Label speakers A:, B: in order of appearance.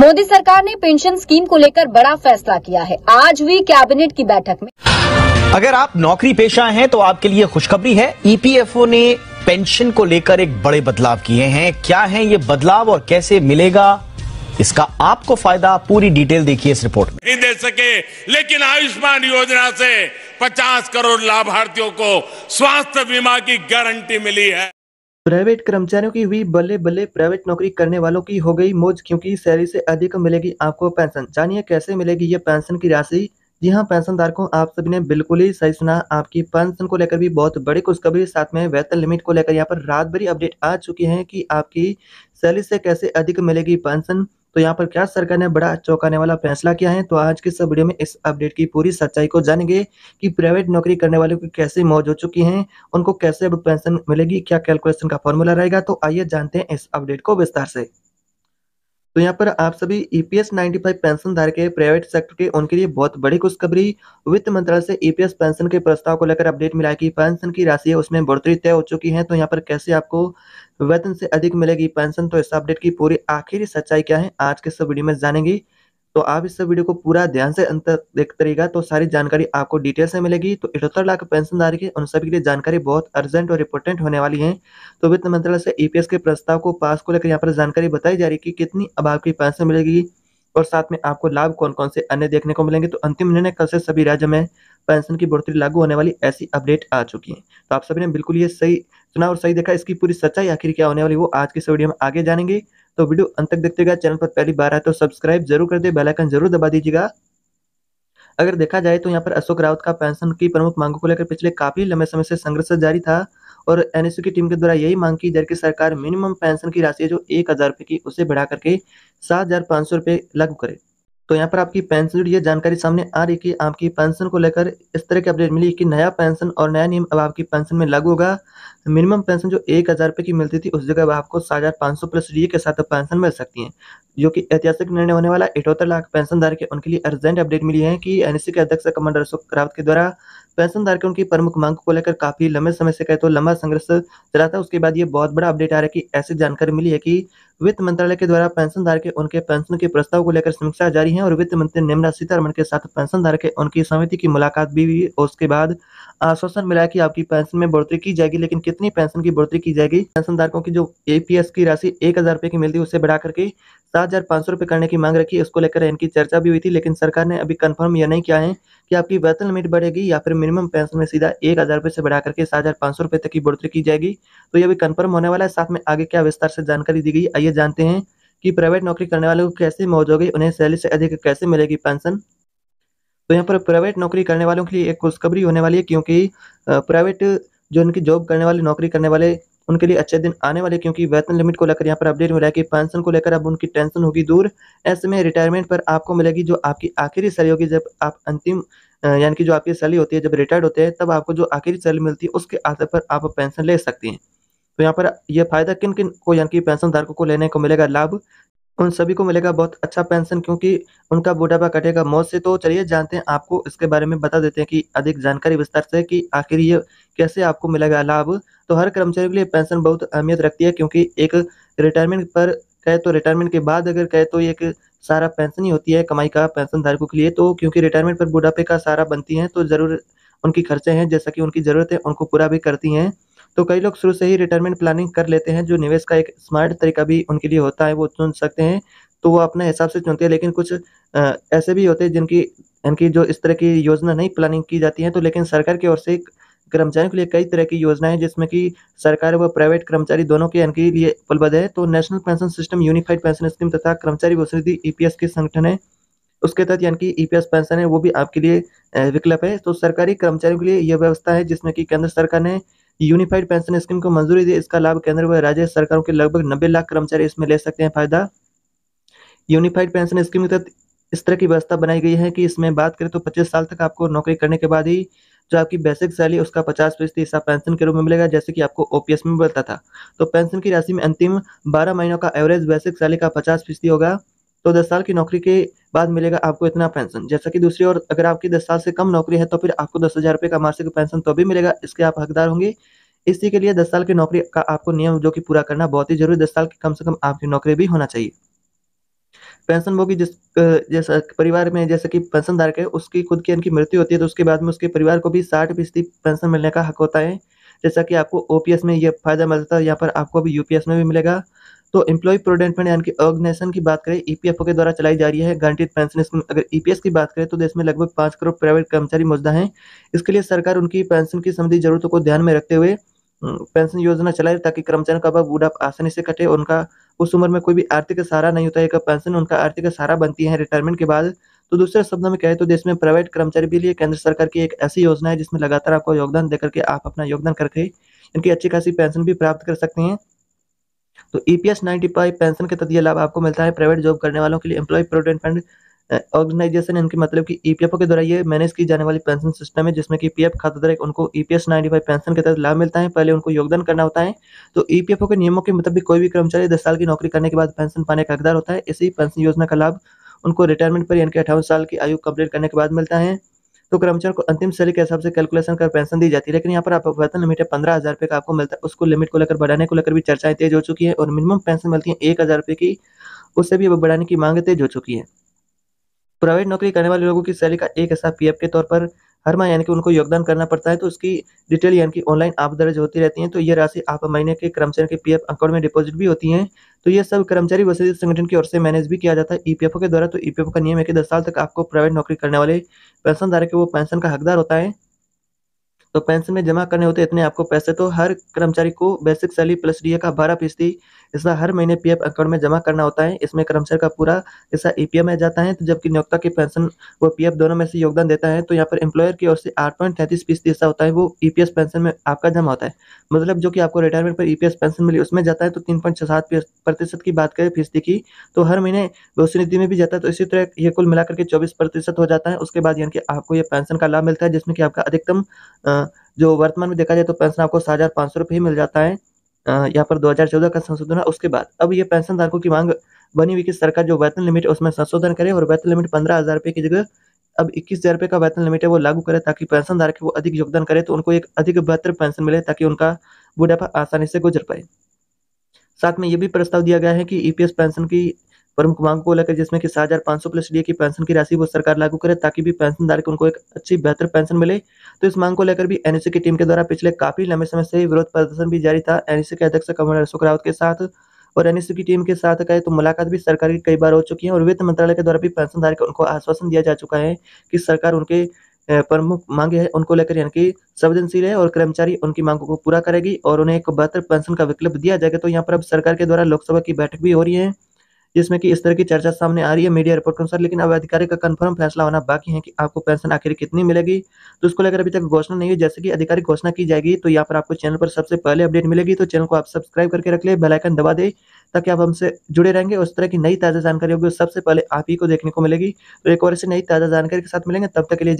A: मोदी सरकार ने pension scheme को लेकर बड़ा फैसला किया है आज हुई कैबिनेट की बैठक में अगर आप नौकरी पेशा हैं तो आपके लिए खुशखबरी है ईपीएफओ e ने पेंशन को लेकर एक बड़े बदलाव किए हैं क्या है ये बदलाव और कैसे मिलेगा इसका आपको फायदा पूरी डिटेल देखिए इस रिपोर्ट में नहीं दे सके लेकिन आयुष्मान योजना से 50 करोड़ लाभार्थियों को स्वास्थ्य बीमा की गारंटी मिली है प्राइवेट कर्मचारियों की हुई बल्ले बल्ले प्राइवेट नौकरी करने वालों की हो गई मौज क्योंकि सैलरी से अधिक मिलेगी आपको पेंशन जानिए कैसे मिलेगी ये पेंशन की राशि जी हाँ पेंशन धारकों आप सभी ने बिल्कुल ही सही सुना आपकी पेंशन को लेकर भी बहुत बड़ी खुशखबरी साथ में वेतन लिमिट को लेकर यहाँ पर रात भरी अपडेट आ चुकी है कि आपकी सैलरी से कैसे अधिक मिलेगी पेंशन तो यहाँ पर क्या सरकार ने बड़ा चौंकाने वाला फैसला किया है तो आज की इस वीडियो में इस अपडेट की पूरी सच्चाई को जानेंगे कि प्राइवेट नौकरी करने वालों की कैसे मौज हो चुकी है उनको कैसे अब पेंशन मिलेगी क्या कैलकुलेशन का फॉर्मूला रहेगा तो आइए जानते हैं इस अपडेट को विस्तार से तो यहाँ पर आप सभी ईपीएस 95 पेंशन धारक प्राइवेट सेक्टर के उनके लिए बहुत बड़ी खुशखबरी वित्त मंत्रालय से ईपीएस e पेंशन के प्रस्ताव को लेकर अपडेट मिला कि पेंशन की राशि है उसमें बढ़ोतरी तय हो चुकी है तो यहाँ पर कैसे आपको वेतन से अधिक मिलेगी पेंशन तो इस अपडेट की पूरी आखिरी सच्चाई क्या है आज के इस वीडियो में जानेंगे तो आप इस वीडियो को पूरा ध्यान से अंत तक देखते रहेगा तो सारी जानकारी आपको डिटेल से मिलेगी तो इटहत्तर लाख पेंशनधारी के उन सभी के लिए जानकारी बहुत अर्जेंट और इम्पोर्टेंट होने वाली है तो वित्त मंत्रालय से ईपीएस e के प्रस्ताव को पास को लेकर यहाँ पर जानकारी बताई जा रही है कि कितनी अब आपकी पेंशन मिलेगी और साथ में आपको लाभ कौन कौन से अन्य देखने को मिलेंगे तो अंतिम निर्णय कल से सभी राज्य में पेंशन की बढ़ोतरी लागू होने वाली ऐसी अपडेट आ चुकी है तो आप सभी ने बिल्कुल ये सही सुना और सही देखा इसकी पूरी सच्चाई आखिर क्या होने वाली वो आज की इस वीडियो में आगे जानेंगे तो वीडियो अंत तक देखतेगा चैनल पर पहली बार आए तो सब्सक्राइब जरूर कर दे बेलाइकन जरूर दबा दीजिएगा अगर देखा जाए तो यहाँ पर अशोक रावत का पेंशन की प्रमुख मांगों को लेकर पिछले काफी लंबे समय से संघर्ष जारी था और एनएसयू की टीम के द्वारा यही मांग की जा रही सरकार मिनिमम पेंशन की राशि जो एक हजार रुपये की उसे बढ़ा करके सात हजार पांच सौ रुपए लागू करे तो यहाँ पर आपकी पेंशन ये जानकारी सामने आ रही कि आपकी पेंशन को लेकर इस तरह की अपडेट मिली कि नया पेंशन और नया नियम अब आपकी पेंशन में लागू होगा मिनिमम पेंशन जो एक हज़ार रुपये की मिलती थी उस जगह अब आपको सात हज़ार पाँच सौ प्लस डी के साथ पेंशन मिल सकती है जो कि ऐतिहासिक निर्णय होने वाला इटोत्तर लाख पेंशनधारक के उनके लिए अर्जेंट अपडेट मिली है कि एन के अध्यक्ष कमांडर अशोक रावत के द्वारा पेंशन धारकों उनकी प्रमुख मांग को लेकर काफी लंबे समय से कहे तो लंबा संघर्ष चला था उसके बाद ये बहुत बड़ा अपडेट आ रहा है कि ऐसी जानकारी मिली है कि वित्त मंत्रालय के द्वारा पेंशन धारक उनके पेंशन के प्रस्ताव को लेकर समीक्षा जारी है और वित्त मंत्री निर्मला सीतारमण के साथ पेंशन धारक उनकी समिति की मुलाकात भी हुई और उसके बाद आश्वासन मिला कि आपकी पेंशन में बढ़ोतरी की जाएगी लेकिन कितनी पेंशन की बढ़ोतरी की जाएगी पेंशन धारकों की जो एपीएस की राशि एक हजार रुपए की मिलती है उसे बढ़ा करके सात हजार पांच सौ रुपए करने की मांग रखी इसको लेकर इनकी चर्चा भी हुई थी लेकिन सरकार ने अभी कंफर्म यह नहीं किया है कि आपकी वेतन लिमिट बढ़ेगी या फिर मिनिमम पेंशन में सीधा एक हज़ार रुपये से बढ़ा करके सात हज़ार पाँच सौ रुपये तक की बढ़ोतरी की जाएगी तो यह भी कन्फर्म होने वाला है साथ में आगे क्या विस्तार से जानकारी दी गई आइए जानते हैं कि प्राइवेट नौकरी करने वालों को कैसे मौज होगी उन्हें सैलरी से अधिक कैसे मिलेगी पेंशन तो यहाँ पर प्राइवेट नौकरी करने वालों के लिए एक खुशखबरी होने वाली है क्योंकि प्राइवेट जो उनकी जॉब करने वाले नौकरी करने वाले उनके लिए अच्छे दिन आने वाले क्योंकि वेतन लिमिट को लेकर यहाँ पर अपडेट मिला है कि पेंशन को लेकर अब उनकी टेंशन होगी दूर ऐसे में रिटायरमेंट पर आपको मिलेगी जो आपकी आखिरी सैलरी होगी जब आप अंतिम यानी कि जो आपकी सैलरी होती है जब रिटायर्ड होते हैं तब आपको जो आखिरी सैलरी मिलती है उसके आधार पर आप पेंशन ले सकती हैं तो यहाँ पर यह फायदा किन किन को यानी कि पेंशन धारकों को लेने को मिलेगा लाभ उन सभी को मिलेगा बहुत अच्छा पेंशन क्योंकि उनका बुढ़ापा कटेगा मौत से तो चलिए जानते हैं आपको इसके बारे में बता देते हैं कि अधिक जानकारी विस्तार से कि आखिर ये कैसे आपको मिलेगा लाभ तो हर कर्मचारी के लिए पेंशन बहुत अहमियत रखती है क्योंकि एक रिटायरमेंट पर कहे तो रिटायरमेंट के बाद अगर कहे तो एक सारा पेंशन ही होती है कमाई का पेंशन धारकों के लिए तो क्योंकि रिटायरमेंट पर बुढ़ापे का सारा बनती हैं तो ज़रूर उनकी खर्चे हैं जैसा कि उनकी ज़रूरत है उनको पूरा भी करती हैं तो कई लोग शुरू से ही रिटायरमेंट प्लानिंग कर लेते हैं जो निवेश का एक स्मार्ट तरीका भी उनके लिए होता है वो चुन सकते हैं तो वो अपने हिसाब से चुनते हैं लेकिन कुछ ऐसे भी होते हैं जिनकी इनकी जो इस तरह की योजना नहीं प्लानिंग की जाती है तो लेकिन सरकार की ओर से कर्मचारियों के लिए कई तरह की योजनाएं जिसमें कि सरकार व प्राइवेट कर्मचारी दोनों के इनके लिए उपलब्ध है तो national pension system unified pension scheme तथा कर्मचारी भविष्य ईपीएस e के संगठन है उसके तहत यानी कि ईपीएस e पेंशन है वो भी आपके लिए विकल्प है तो सरकारी कर्मचारियों के लिए यह व्यवस्था है जिसमें कि केंद्र सरकार ने यूनिफाइड पेंशन स्कीम को मंजूरी दी इसका लाभ केंद्र व राज्य सरकारों के लगभग नब्बे लाख कर्मचारी इसमें ले सकते हैं फायदा यूनिफाइड पेंशन स्कीम के तहत इस तरह की व्यवस्था बनाई गई है कि इसमें बात करें तो 25 साल तक आपको नौकरी करने के बाद ही जो आपकी बेसिक सैलरी उसका पचास फीसदी हिस्सा पेंशन के रूप में मिलेगा जैसे कि आपको ओपीएस में मिलता था तो पेंशन की राशि में अंतिम बारह महीनों का एवरेज बेसिक सैलरी का पचास फीसदी होगा तो दस साल की नौकरी के बाद मिलेगा आपको इतना पेंशन जैसा कि दूसरी ओर अगर आपकी दस साल से कम नौकरी है तो फिर आपको दस हज़ार रुपये का मासिक पेंशन तो भी मिलेगा इसके आप हकदार होंगे इसी के लिए दस साल की नौकरी का आपको नियम जो कि पूरा करना बहुत ही जरूरी दस साल की कम से कम आपकी नौकरी भी होना चाहिए पेंशन भोगी जिस जैसा परिवार में जैसे कि पेंशन धारक है उसकी खुद की इनकी मृत्यु होती है तो उसके बाद में उसके परिवार को भी साठ फीसदी पेंशन मिलने का हक होता है जैसा कि आपको ओ में यह फायदा मिलता है यहाँ पर आपको अभी यू में भी मिलेगा तो इम्प्लॉय प्रोविडेंट फंड यानी कि ऑर्गेनाइजेशन की बात करें ई e के द्वारा चलाई जा रही है गारंटीड पेंशन स्कीम अगर ई e की बात करें तो देश में लगभग पाँच करोड़ प्राइवेट कर्मचारी मौजूदा हैं इसके लिए सरकार उनकी पेंशन की संबंधी जरूरतों को ध्यान में रखते हुए पेंशन योजना चलाए ताकि कर्मचारियों का बुढ़ाप आसानी से कटे उनका उस उम्र में कोई भी आर्थिक सहारा नहीं होता है पेंशन उनका आर्थिक सहारा बनती है रिटायरमेंट के बाद तो दूसरे शब्दों में कहे तो देश में प्राइवेट कर्मचारी के लिए केंद्र सरकार की एक ऐसी योजना है जिसमें लगातार आपको योगदान देकर के आप अपना योगदान करके इनकी अच्छी खासी पेंशन भी प्राप्त कर सकते हैं तो ईपीएस पी नाइन्टी पेंशन के तहत ये लाभ आपको मिलता है प्राइवेट जॉब करने वालों के लिए एम्प्लॉय प्रोविडेंट फंड ऑर्गेनाइजेशन इनके मतलब कि ईपीएफओ e के द्वारा ये मैनेज की जाने वाली पेंशन सिस्टम है जिसमें कि पीएफ खाताधारक उनको ईपीएस 95 पेंशन के तहत लाभ मिलता है पहले उनको योगदान करना होता है तो ईपीएफओ e के नियमों के मुताबिक कोई भी कर्मचारी दस साल की नौकरी करने के बाद पेंशन पाने का हकदार होता है इसी पेंशन योजना का लाभ उनको रिटायरमेंट पर यानी कि अठावन साल की आयु कम्प्लीट करने के बाद मिलता है तो कर्मचारी को अंतिम सैलरी के हिसाब से कैलकुलेशन कर पेंशन दी जाती है लेकिन यहाँ पर आप वेतन लिमिट है पंद्रह हज़ार रुपये का आपको मिलता है उसको लिमिट को लेकर बढ़ाने को लेकर भी चर्चाएं तेज हो चुकी है और मिनिमम पेंशन मिलती है एक हज़ार रुपये की उससे भी बढ़ाने की मांग तेज हो चुकी है प्राइवेट नौकरी करने वाले लोगों की सैलरी का एक हिस्सा पीएफ के तौर पर हर माह यानी कि उनको योगदान करना पड़ता है तो उसकी डिटेल यानी कि ऑनलाइन आप दर्ज होती रहती है तो ये राशि आप महीने के कर्मचारी के पीएफ अकाउंट में डिपॉजिट भी होती है तो ये सब कर्मचारी वसती संगठन की ओर से मैनेज भी किया जाता है ईपीएफओ e के द्वारा तो ईपीएफओ e का नियम है कि दस साल तक आपको प्राइवेट नौकरी करने वाले पेंशनधारक है वो पेंशन का हकदार होता है तो पेंशन में जमा करने होते इतने आपको पैसे तो हर कर्मचारी को बेसिक सैलरी प्लस डीए का बारह फीसदी हिस्सा हर महीने पी एफ अकाउंट में जमा करना होता है इसमें कर्मचारी का पूरा हिस्सा ईपीएफ e में जाता है तो जबकि नियोक्ता की पेंशन वो एफ दोनों में से योगदान देता है तो यहाँ पर एम्प्लॉयर की ओर से आठ पॉइंट तैंतीस फीसदी हिस्सा होता है वो एस e पेंशन में आपका जमा होता है मतलब जो कि आपको रिटायरमेंट पर एस e पेंशन मिली उसमें जाता है तो तीन पॉइंट सात प्रतिशत की बात करें फीसदी की तो हर महीने भविष्य निधि में भी जाता है तो इसी तरह ये कुल मिलाकर के चौबीस प्रतिशत हो जाता है उसके बाद यानी कि आपको ये पेंशन का लाभ मिलता है जिसमें कि आपका अधिकतम जो वर्तमान में देखा जाए तो पेंशन आपको सात हज़ार पाँच सौ रुपये ही मिल जाता है यहाँ पर 2014 का संशोधन है उसके बाद अब ये पेंशन धारकों की मांग बनी हुई कि सरकार जो वेतन लिमिट है उसमें संशोधन करे और वेतन लिमिट पंद्रह हज़ार रुपये की जगह अब इक्कीस हज़ार रुपये का वेतन लिमिट है वो लागू करे ताकि पेंशन धारक वो अधिक योगदान करे तो उनको एक अधिक बेहतर पेंशन मिले ताकि उनका बुढ़ापा आसानी से गुजर पाए साथ में ये भी प्रस्ताव दिया गया है कि ईपीएस e पेंशन की प्रमुख मांग को लेकर जिसमें कि सात हजार पांच सौ प्लस डी की पेंशन की राशि वो सरकार लागू करे ताकि भी पेंशनधारक उनको एक अच्छी बेहतर पेंशन मिले तो इस मांग को लेकर भी एनएससी e की टीम के द्वारा पिछले काफी लंबे समय से विरोध प्रदर्शन भी जारी था एनएससी e के अध्यक्ष कमल अशोक रावत के साथ और एनएससी e की टीम के साथ कहे तो मुलाकात भी सरकार की कई बार हो चुकी है और वित्त मंत्रालय के द्वारा भी पेंशनधारक उनको आश्वासन दिया जा चुका है कि सरकार उनके प्रमुख मांगे है उनको लेकर यानी कि संवेदनशील है और कर्मचारी उनकी मांगों को पूरा करेगी और उन्हें एक बेहतर पेंशन का विकल्प दिया जाएगा तो यहाँ पर अब सरकार के द्वारा लोकसभा की बैठक भी हो रही है जिसमें कि इस तरह की चर्चा सामने आ रही है मीडिया रिपोर्ट के अनुसार लेकिन अब अधिकारी का कंफर्म फैसला होना बाकी है कि आपको पेंशन आखिर कितनी मिलेगी तो उसको लेकर अभी तक घोषणा नहीं हुई जैसे कि अधिकारी घोषणा की जाएगी तो यहाँ पर आपको चैनल पर सबसे पहले अपडेट मिलेगी तो चैनल को आप सब्सक्राइब करके रख ले बेलाइकन दबा दे ताकि आप हमसे जुड़े रहेंगे उस तरह की नई ताज़ा जानकारी होगी सबसे पहले आप ही को देखने को मिलेगी तो एक और ऐसी नई ताज़ा जानकारी के साथ मिलेंगे तब तक के लिए